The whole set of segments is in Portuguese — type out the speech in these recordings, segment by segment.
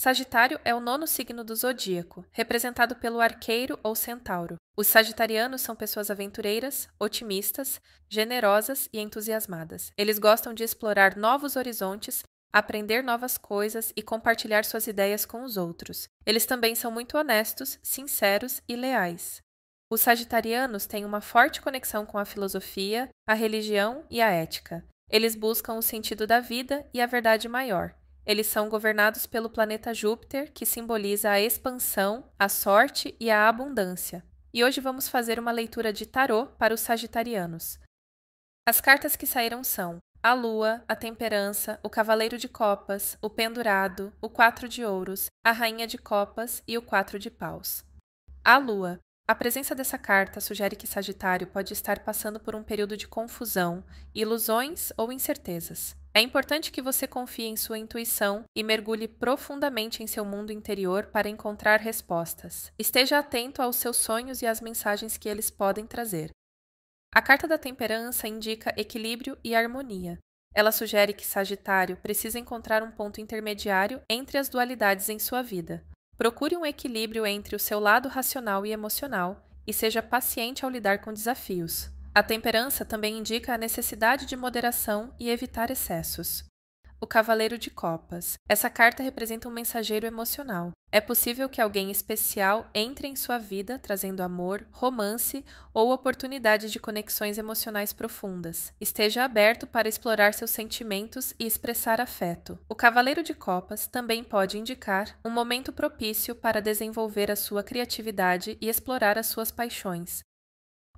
Sagitário é o nono signo do zodíaco, representado pelo arqueiro ou centauro. Os sagitarianos são pessoas aventureiras, otimistas, generosas e entusiasmadas. Eles gostam de explorar novos horizontes aprender novas coisas e compartilhar suas ideias com os outros. Eles também são muito honestos, sinceros e leais. Os sagitarianos têm uma forte conexão com a filosofia, a religião e a ética. Eles buscam o sentido da vida e a verdade maior. Eles são governados pelo planeta Júpiter, que simboliza a expansão, a sorte e a abundância. E hoje vamos fazer uma leitura de tarô para os sagitarianos. As cartas que saíram são a Lua, a Temperança, o Cavaleiro de Copas, o Pendurado, o Quatro de Ouros, a Rainha de Copas e o Quatro de Paus. A Lua. A presença dessa carta sugere que Sagitário pode estar passando por um período de confusão, ilusões ou incertezas. É importante que você confie em sua intuição e mergulhe profundamente em seu mundo interior para encontrar respostas. Esteja atento aos seus sonhos e às mensagens que eles podem trazer. A carta da temperança indica equilíbrio e harmonia. Ela sugere que Sagitário precisa encontrar um ponto intermediário entre as dualidades em sua vida. Procure um equilíbrio entre o seu lado racional e emocional e seja paciente ao lidar com desafios. A temperança também indica a necessidade de moderação e evitar excessos. O Cavaleiro de Copas. Essa carta representa um mensageiro emocional. É possível que alguém especial entre em sua vida trazendo amor, romance ou oportunidade de conexões emocionais profundas. Esteja aberto para explorar seus sentimentos e expressar afeto. O Cavaleiro de Copas também pode indicar um momento propício para desenvolver a sua criatividade e explorar as suas paixões.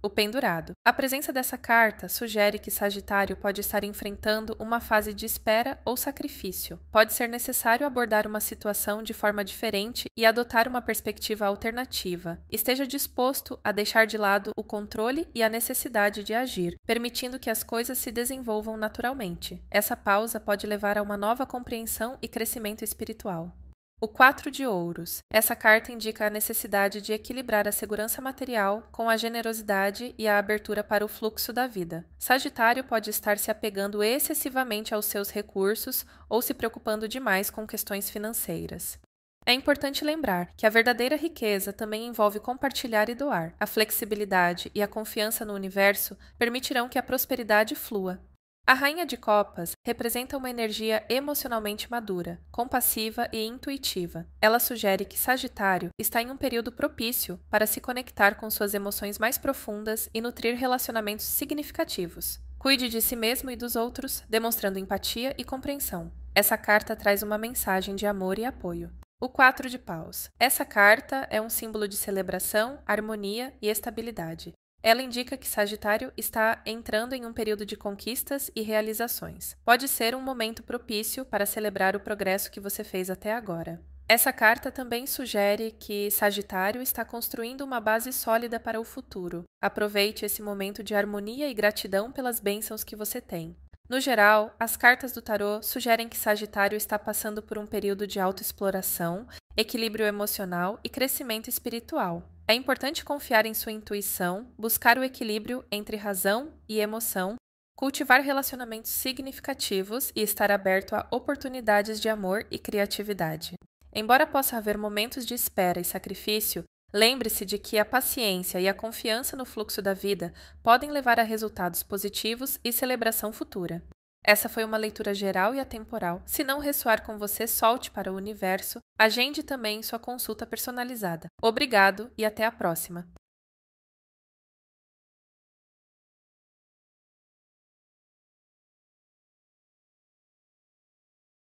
O pendurado. A presença dessa carta sugere que Sagitário pode estar enfrentando uma fase de espera ou sacrifício. Pode ser necessário abordar uma situação de forma diferente e adotar uma perspectiva alternativa. Esteja disposto a deixar de lado o controle e a necessidade de agir, permitindo que as coisas se desenvolvam naturalmente. Essa pausa pode levar a uma nova compreensão e crescimento espiritual. O 4 de Ouros. Essa carta indica a necessidade de equilibrar a segurança material com a generosidade e a abertura para o fluxo da vida. Sagitário pode estar se apegando excessivamente aos seus recursos ou se preocupando demais com questões financeiras. É importante lembrar que a verdadeira riqueza também envolve compartilhar e doar. A flexibilidade e a confiança no universo permitirão que a prosperidade flua, a Rainha de Copas representa uma energia emocionalmente madura, compassiva e intuitiva. Ela sugere que Sagitário está em um período propício para se conectar com suas emoções mais profundas e nutrir relacionamentos significativos. Cuide de si mesmo e dos outros, demonstrando empatia e compreensão. Essa carta traz uma mensagem de amor e apoio. O 4 de Paus. Essa carta é um símbolo de celebração, harmonia e estabilidade. Ela indica que Sagitário está entrando em um período de conquistas e realizações. Pode ser um momento propício para celebrar o progresso que você fez até agora. Essa carta também sugere que Sagitário está construindo uma base sólida para o futuro. Aproveite esse momento de harmonia e gratidão pelas bênçãos que você tem. No geral, as cartas do tarô sugerem que Sagitário está passando por um período de autoexploração equilíbrio emocional e crescimento espiritual. É importante confiar em sua intuição, buscar o equilíbrio entre razão e emoção, cultivar relacionamentos significativos e estar aberto a oportunidades de amor e criatividade. Embora possa haver momentos de espera e sacrifício, lembre-se de que a paciência e a confiança no fluxo da vida podem levar a resultados positivos e celebração futura. Essa foi uma leitura geral e atemporal. Se não ressoar com você, solte para o universo. Agende também sua consulta personalizada. Obrigado e até a próxima!